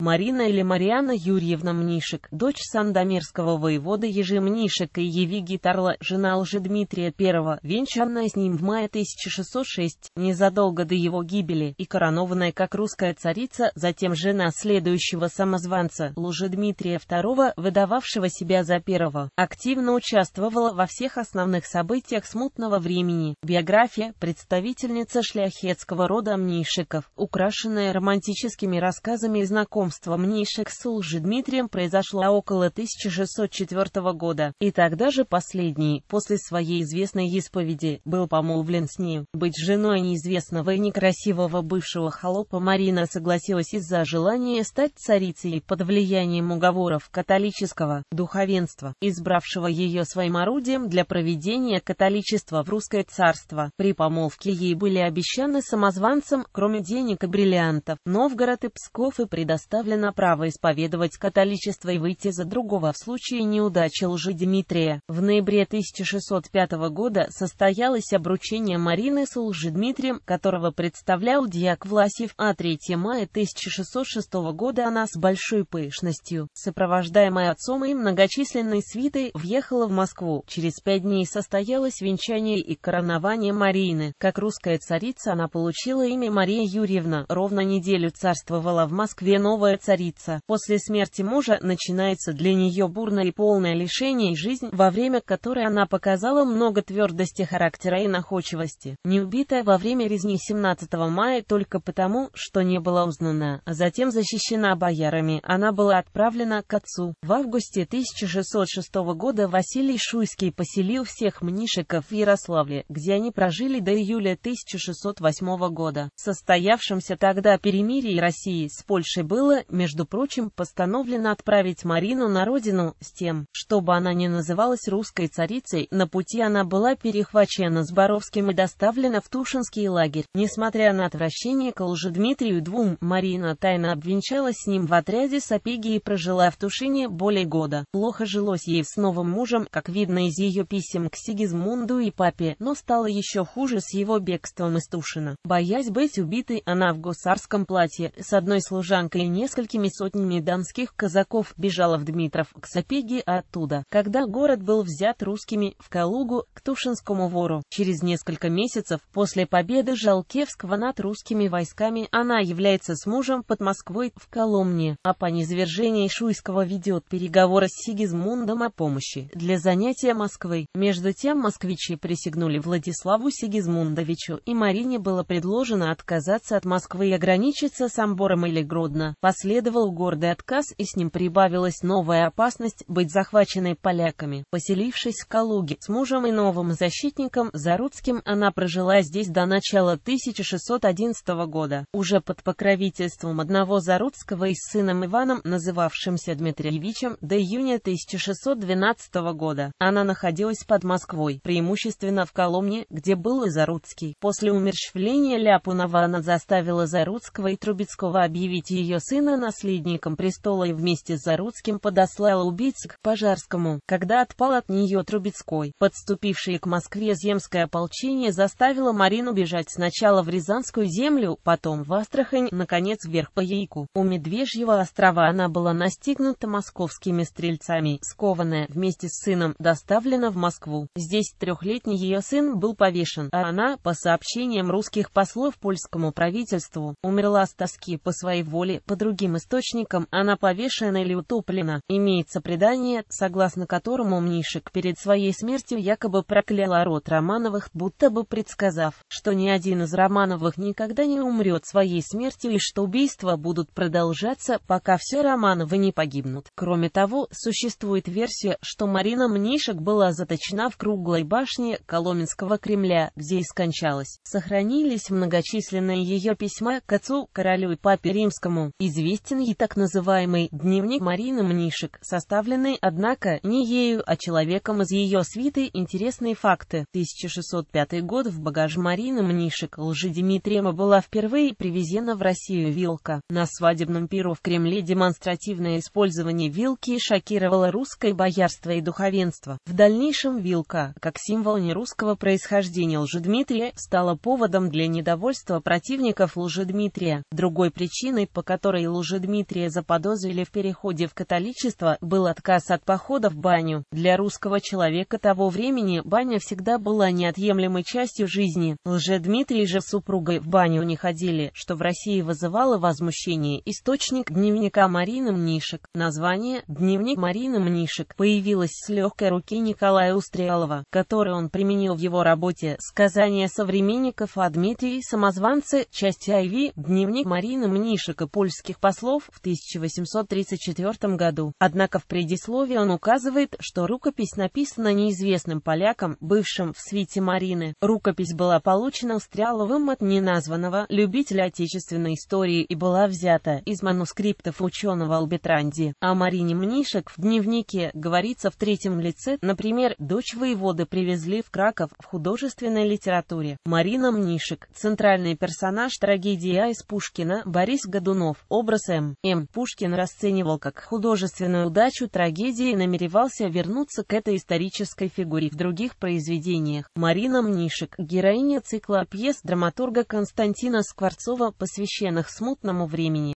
Марина или Мариана Юрьевна Мнишек, дочь сандомирского воевода Ежи Мнишек и Евиги Тарла, жена Дмитрия I, венчанная с ним в мае 1606, незадолго до его гибели, и коронованная как русская царица, затем жена следующего самозванца, Дмитрия II, выдававшего себя за первого, активно участвовала во всех основных событиях смутного времени. Биография представительница шляхетского рода Мнишеков, украшенная романтическими рассказами и знакомствами знакомство мнейших с Лжедмитрием произошло около 1604 года, и тогда же последний, после своей известной исповеди, был помолвлен с ним. Быть женой неизвестного и некрасивого бывшего холопа Марина согласилась из-за желания стать царицей под влиянием уговоров католического духовенства, избравшего ее своим орудием для проведения католичества в русское царство. При помолвке ей были обещаны самозванцам, кроме денег и бриллиантов, Новгород и Псков и предоставлены предоставлено право исповедовать католичество и выйти за другого в случае неудачи лжи Дмитрия. В ноябре 1605 года состоялось обручение Марины с лжи Дмитрием, которого представлял диак Власьев, а 3 мая 1606 года она с большой пышностью, сопровождаемая отцом и многочисленной свитой, въехала в Москву. Через пять дней состоялось венчание и коронование Марины. Как русская царица она получила имя Мария Юрьевна. Ровно неделю царствовала в Москве новая Новая царица. После смерти мужа начинается для нее бурное и полное лишение жизнь, во время которой она показала много твердости характера и находчивости. Не убитая во время резни 17 мая только потому, что не была узнана, а затем защищена боярами, она была отправлена к отцу. В августе 1606 года Василий Шуйский поселил всех мнишеков в Ярославле, где они прожили до июля 1608 года. Состоявшемся тогда перемирии России с Польшей было между прочим, постановлено отправить Марину на родину с тем, чтобы она не называлась русской царицей. На пути она была перехвачена с Боровским и доставлена в Тушинский лагерь. Несмотря на отвращение к Дмитрию двум, Марина тайно обвенчалась с ним в отряде Сапеги и прожила в Тушине более года. Плохо жилось ей с новым мужем, как видно из ее писем к Сигизмунду и папе, но стало еще хуже с его бегством из Тушина. Боясь быть убитой, она в гусарском платье с одной служанкой не несколькими сотнями донских казаков бежало в Дмитров к Сапеге, оттуда, когда город был взят русскими, в Калугу, к Тушинскому вору. Через несколько месяцев после победы Жалкевского над русскими войсками она является с мужем под Москвой в Коломне, а по низвержении Шуйского ведет переговоры с Сигизмундом о помощи для занятия Москвы. Между тем москвичи присягнули Владиславу Сигизмундовичу, и Марине было предложено отказаться от Москвы и ограничиться Самбором или Гродно. Последовал гордый отказ и с ним прибавилась новая опасность быть захваченной поляками. Поселившись в Калуге с мужем и новым защитником Заруцким, она прожила здесь до начала 1611 года. Уже под покровительством одного Заруцкого и с сыном Иваном, называвшимся Дмитриевичем, до июня 1612 года она находилась под Москвой, преимущественно в Коломне, где был и Заруцкий. После умерщвления Ляпунова она заставила Заруцкого и Трубецкого объявить ее сына сына наследником престола и вместе с Заруцким подослала убийц к Пожарскому. Когда отпал от нее Трубецкой, подступившее к Москве земское ополчение заставило Марину бежать сначала в Рязанскую землю, потом в Астрахань, наконец вверх по Яйку. У Медвежьего острова она была настигнута московскими стрельцами, скованная вместе с сыном, доставлена в Москву. Здесь трехлетний ее сын был повешен, а она, по сообщениям русских послов польскому правительству, умерла с тоски по своей воле, по другим источникам она повешена или утоплена. Имеется предание, согласно которому Мнишек перед своей смертью якобы прокляла род Романовых, будто бы предсказав, что ни один из Романовых никогда не умрет своей смертью и что убийства будут продолжаться, пока все Романовы не погибнут. Кроме того, существует версия, что Марина Мнишек была заточена в круглой башне Коломенского Кремля, где и скончалась. Сохранились многочисленные ее письма к отцу, королю и папе римскому. Из известен и так называемый «Дневник Марины Мнишек», составленный, однако, не ею, а человеком из ее свиты «Интересные факты». 1605 год в багаж Марины Мнишек лжедимитриема была впервые привезена в Россию вилка. На свадебном пиру в Кремле демонстративное использование вилки шокировало русское боярство и духовенство. В дальнейшем вилка, как символ нерусского происхождения Дмитрия стала поводом для недовольства противников Дмитрия Другой причиной, по которой Лже Лжедмитрия заподозрили в переходе в католичество, был отказ от похода в баню. Для русского человека того времени баня всегда была неотъемлемой частью жизни. Лже Дмитрий же с супругой в баню не ходили, что в России вызывало возмущение. Источник дневника Марины Мнишек. Название «Дневник Марины Мнишек» появилось с легкой руки Николая Устриалова, который он применил в его работе «Сказания современников о Дмитрии Самозванце», часть IV, «Дневник Марины Мнишек и польских послов в 1834 году. Однако в предисловии он указывает, что рукопись написана неизвестным поляком, бывшим в свите Марины. Рукопись была получена Стряловым от неназванного любителя отечественной истории и была взята из манускриптов ученого Албетранди. О Марине Мнишек в дневнике говорится в третьем лице, например, дочь воеводы привезли в Краков в художественной литературе. Марина Мнишек, центральный персонаж трагедии а. из Пушкина, Борис Годунов, образ. Образ М. М. Пушкин расценивал как художественную удачу трагедии и намеревался вернуться к этой исторической фигуре в других произведениях. Марина Мнишек, героиня цикла пьес драматурга Константина Скворцова, посвященных смутному времени.